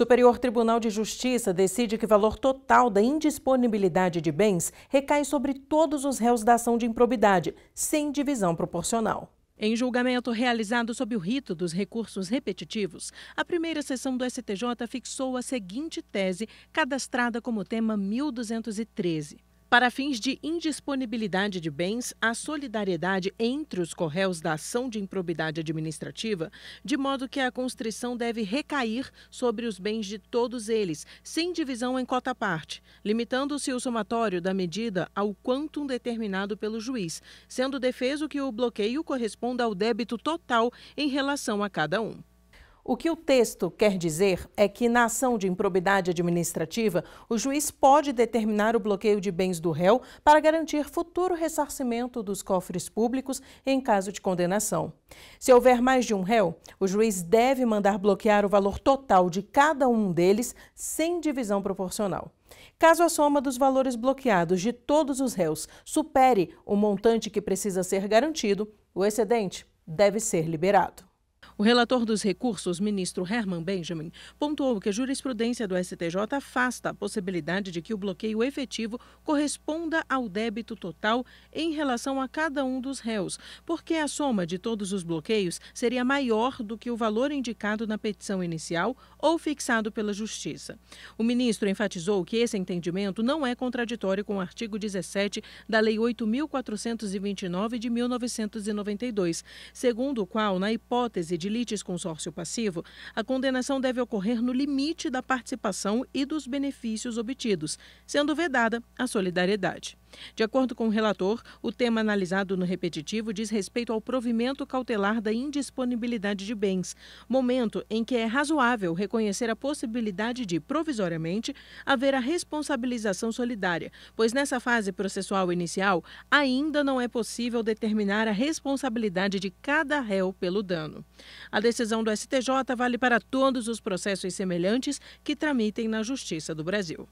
Superior Tribunal de Justiça decide que o valor total da indisponibilidade de bens recai sobre todos os réus da ação de improbidade, sem divisão proporcional. Em julgamento realizado sob o rito dos recursos repetitivos, a primeira sessão do STJ fixou a seguinte tese, cadastrada como tema 1213. Para fins de indisponibilidade de bens, a solidariedade entre os corréus da ação de improbidade administrativa, de modo que a constrição deve recair sobre os bens de todos eles, sem divisão em cota parte, limitando-se o somatório da medida ao quantum determinado pelo juiz, sendo defeso que o bloqueio corresponda ao débito total em relação a cada um. O que o texto quer dizer é que, na ação de improbidade administrativa, o juiz pode determinar o bloqueio de bens do réu para garantir futuro ressarcimento dos cofres públicos em caso de condenação. Se houver mais de um réu, o juiz deve mandar bloquear o valor total de cada um deles, sem divisão proporcional. Caso a soma dos valores bloqueados de todos os réus supere o montante que precisa ser garantido, o excedente deve ser liberado. O relator dos recursos, ministro Herman Benjamin, pontuou que a jurisprudência do STJ afasta a possibilidade de que o bloqueio efetivo corresponda ao débito total em relação a cada um dos réus, porque a soma de todos os bloqueios seria maior do que o valor indicado na petição inicial ou fixado pela Justiça. O ministro enfatizou que esse entendimento não é contraditório com o artigo 17 da Lei 8.429 de 1992, segundo o qual, na hipótese de lites consórcio passivo, a condenação deve ocorrer no limite da participação e dos benefícios obtidos, sendo vedada a solidariedade. De acordo com o relator, o tema analisado no repetitivo diz respeito ao provimento cautelar da indisponibilidade de bens, momento em que é razoável reconhecer a possibilidade de, provisoriamente, haver a responsabilização solidária, pois nessa fase processual inicial ainda não é possível determinar a responsabilidade de cada réu pelo dano. A decisão do STJ vale para todos os processos semelhantes que tramitem na Justiça do Brasil.